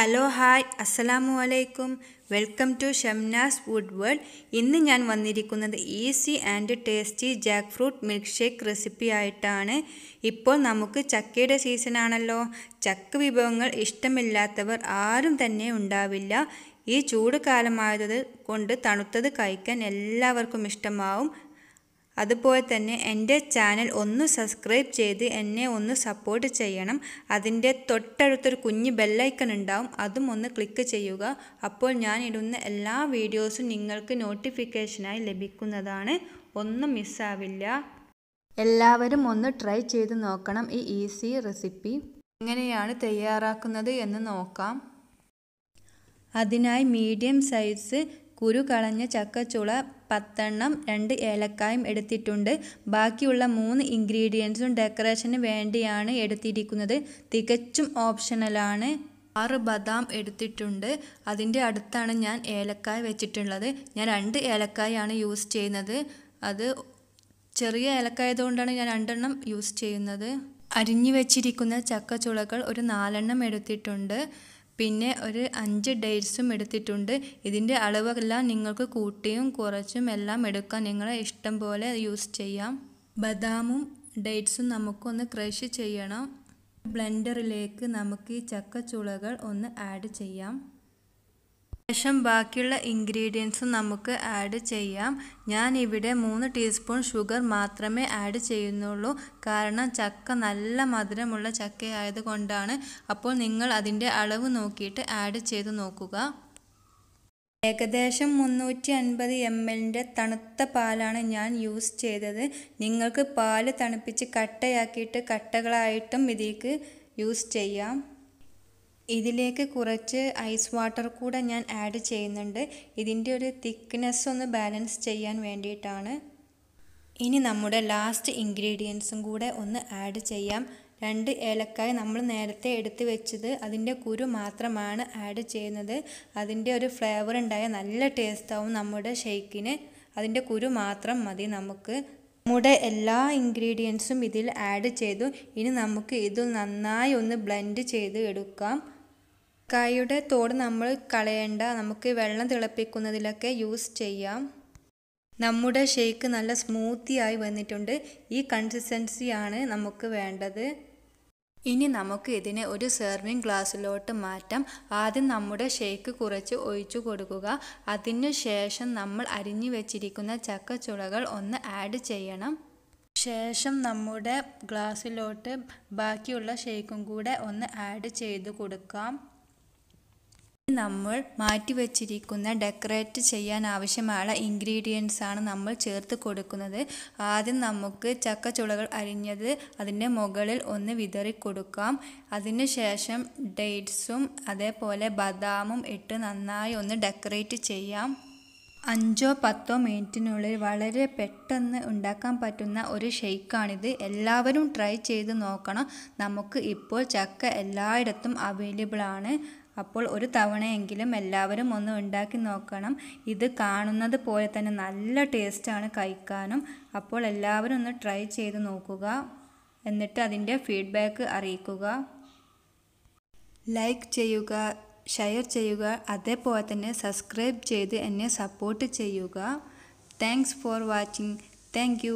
hello hi അസ്സലാമു അലൈക്കും welcome to Shamnas wood world ഇന്ന് ഞാൻ വന്നിരിക്കുന്നത് easy and tasty jackfruit milkshake recipe ആയിട്ടാണ് ഇപ്പോൾ നമുക്ക് ചക്കയുടെ സീസണാണല്ലോ ചക്ക വിഭവങ്ങൾ ഇഷ്ടമില്ലാത്തവർ ആരും തന്നെ ഉണ്ടാവില്ല ഈ ചൂട് കാലമായത് കൊണ്ട് തണുത്തത് കഴിക്കാൻ എല്ലാവർക്കും ഇഷ്ടമാവും അതുപോലെ തന്നെ എൻ്റെ ചാനൽ ഒന്ന് സബ്സ്ക്രൈബ് ചെയ്ത് എന്നെ ഒന്ന് സപ്പോർട്ട് ചെയ്യണം അതിൻ്റെ തൊട്ടടുത്തൊരു കുഞ്ഞ് ബെല്ലൈക്കൺ ഉണ്ടാവും അതും ഒന്ന് ക്ലിക്ക് ചെയ്യുക അപ്പോൾ ഞാൻ ഇടുന്ന എല്ലാ വീഡിയോസും നിങ്ങൾക്ക് നോട്ടിഫിക്കേഷനായി ലഭിക്കുന്നതാണ് ഒന്നും മിസ്സാവില്ല എല്ലാവരും ഒന്ന് ട്രൈ ചെയ്ത് നോക്കണം ഈ ഈസി റെസിപ്പി എങ്ങനെയാണ് തയ്യാറാക്കുന്നത് എന്ന് നോക്കാം അതിനായി മീഡിയം സൈസ് കുരു കളഞ്ഞ ചക്കച്ചുള പത്തെണ്ണം രണ്ട് ഏലക്കായും എടുത്തിട്ടുണ്ട് ബാക്കിയുള്ള മൂന്ന് ഇൻഗ്രീഡിയൻസും ഡെക്കറേഷന് വേണ്ടിയാണ് എടുത്തിരിക്കുന്നത് തികച്ചും ഓപ്ഷണലാണ് ആറ് ബദാം എടുത്തിട്ടുണ്ട് അതിൻ്റെ അടുത്താണ് ഞാൻ ഏലക്കായ വെച്ചിട്ടുള്ളത് ഞാൻ രണ്ട് ഏലക്കായാണ് യൂസ് ചെയ്യുന്നത് അത് ചെറിയ ഏലക്കായതുകൊണ്ടാണ് ഞാൻ രണ്ടെണ്ണം യൂസ് ചെയ്യുന്നത് അരിഞ്ഞു വെച്ചിരിക്കുന്ന ചക്കച്ചുളകൾ ഒരു നാലെണ്ണം എടുത്തിട്ടുണ്ട് പിന്നെ ഒരു അഞ്ച് ഡേറ്റ്സും എടുത്തിട്ടുണ്ട് ഇതിൻ്റെ അളവെല്ലാം നിങ്ങൾക്ക് കൂട്ടിയും കുറച്ചും എല്ലാം എടുക്കാം നിങ്ങളെ ഇഷ്ടം പോലെ യൂസ് ചെയ്യാം ബദാമും ഡേറ്റ്സും നമുക്കൊന്ന് ക്രഷ് ചെയ്യണം ബ്ലെൻഡറിലേക്ക് നമുക്ക് ഈ ചക്കച്ചുളകൾ ഒന്ന് ആഡ് ചെയ്യാം ശേഷം ബാക്കിയുള്ള ഇൻഗ്രീഡിയൻസ് നമുക്ക് ആഡ് ചെയ്യാം ഞാൻ ഇവിടെ മൂന്ന് ടീസ്പൂൺ ഷുഗർ മാത്രമേ ആഡ് ചെയ്യുന്നുള്ളൂ കാരണം ചക്ക നല്ല മധുരമുള്ള ചക്ക ആയതുകൊണ്ടാണ് അപ്പോൾ നിങ്ങൾ അതിൻ്റെ അളവ് നോക്കിയിട്ട് ആഡ് ചെയ്ത് നോക്കുക ഏകദേശം മുന്നൂറ്റി അൻപത് എം എല്ലിൻ്റെ തണുത്ത പാലാണ് ഞാൻ യൂസ് ചെയ്തത് നിങ്ങൾക്ക് പാല് തണുപ്പിച്ച് കട്ടയാക്കിയിട്ട് കട്ടകളായിട്ടും ഇതിലേക്ക് യൂസ് ചെയ്യാം ഇതിലേക്ക് കുറച്ച് ഐസ് വാട്ടർ കൂടെ ഞാൻ ആഡ് ചെയ്യുന്നുണ്ട് ഇതിൻ്റെ ഒരു തിക്നെസ് ഒന്ന് ബാലൻസ് ചെയ്യാൻ വേണ്ടിയിട്ടാണ് ഇനി നമ്മുടെ ലാസ്റ്റ് ഇൻഗ്രീഡിയൻസും കൂടെ ഒന്ന് ആഡ് ചെയ്യാം രണ്ട് ഏലക്കായ നമ്മൾ നേരത്തെ എടുത്ത് വെച്ചത് അതിൻ്റെ കുരു മാത്രമാണ് ആഡ് ചെയ്യുന്നത് അതിൻ്റെ ഒരു ഫ്ലേവർ ഉണ്ടായ നല്ല ടേസ്റ്റാവും നമ്മുടെ ഷെയ്ക്കിന് അതിൻ്റെ കുരു മാത്രം മതി നമുക്ക് നമ്മുടെ എല്ലാ ഇൻഗ്രീഡിയൻസും ഇതിൽ ആഡ് ചെയ്തു ഇനി നമുക്ക് ഇത് നന്നായി ഒന്ന് ബ്ലെൻഡ് ചെയ്ത് എടുക്കാം കായുടെ തോട് നമ്മൾ കളയേണ്ട നമുക്ക് വെള്ളം തിളപ്പിക്കുന്നതിലൊക്കെ യൂസ് ചെയ്യാം നമ്മുടെ ഷേക്ക് നല്ല സ്മൂത്തി ആയി വന്നിട്ടുണ്ട് ഈ കൺസിസ്റ്റൻസിയാണ് നമുക്ക് വേണ്ടത് ഇനി നമുക്ക് ഇതിനെ ഒരു സെർവിങ് ഗ്ലാസ്സിലോട്ട് മാറ്റാം ആദ്യം നമ്മുടെ ഷേക്ക് കുറച്ച് ഒഴിച്ചു കൊടുക്കുക അതിനുശേഷം നമ്മൾ അരിഞ്ഞു വെച്ചിരിക്കുന്ന ചക്കച്ചുളകൾ ഒന്ന് ആഡ് ചെയ്യണം ശേഷം നമ്മുടെ ഗ്ലാസ്സിലോട്ട് ബാക്കിയുള്ള ഷേക്കും കൂടെ ഒന്ന് ആഡ് ചെയ്ത് കൊടുക്കാം നമ്മൾ മാറ്റി വച്ചിരിക്കുന്ന ഡെക്കറേറ്റ് ചെയ്യാൻ ആവശ്യമായ ഇൻഗ്രീഡിയൻസ് ആണ് നമ്മൾ ചേർത്ത് കൊടുക്കുന്നത് ആദ്യം നമുക്ക് ചക്ക ചുളകൾ അരിഞ്ഞത് അതിൻ്റെ മുകളിൽ ഒന്ന് വിതറി കൊടുക്കാം അതിനുശേഷം ഡേറ്റ്സും അതേപോലെ ബദാമും ഇട്ട് നന്നായി ഒന്ന് ഡെക്കറേറ്റ് ചെയ്യാം അഞ്ചോ പത്തോ മിനിറ്റിനുള്ളിൽ വളരെ പെട്ടെന്ന് ഉണ്ടാക്കാൻ പറ്റുന്ന ഒരു ഷെയ്ക്കാണിത് എല്ലാവരും ട്രൈ ചെയ്ത് നോക്കണം നമുക്ക് ഇപ്പോൾ ചക്ക എല്ലായിടത്തും അവൈലബിൾ ആണ് അപ്പോൾ ഒരു തവണയെങ്കിലും എല്ലാവരും ഒന്ന് ഉണ്ടാക്കി നോക്കണം ഇത് കാണുന്നത് പോലെ തന്നെ നല്ല ടേസ്റ്റാണ് കഴിക്കാനും അപ്പോൾ എല്ലാവരും ഒന്ന് ട്രൈ ചെയ്ത് നോക്കുക എന്നിട്ട് അതിൻ്റെ ഫീഡ്ബാക്ക് അറിയിക്കുക ലൈക്ക് ചെയ്യുക ഷെയർ ചെയ്യുക അതേപോലെ തന്നെ സബ്സ്ക്രൈബ് ചെയ്ത് എന്നെ സപ്പോർട്ട് ചെയ്യുക താങ്ക്സ് ഫോർ വാച്ചിങ് താങ്ക്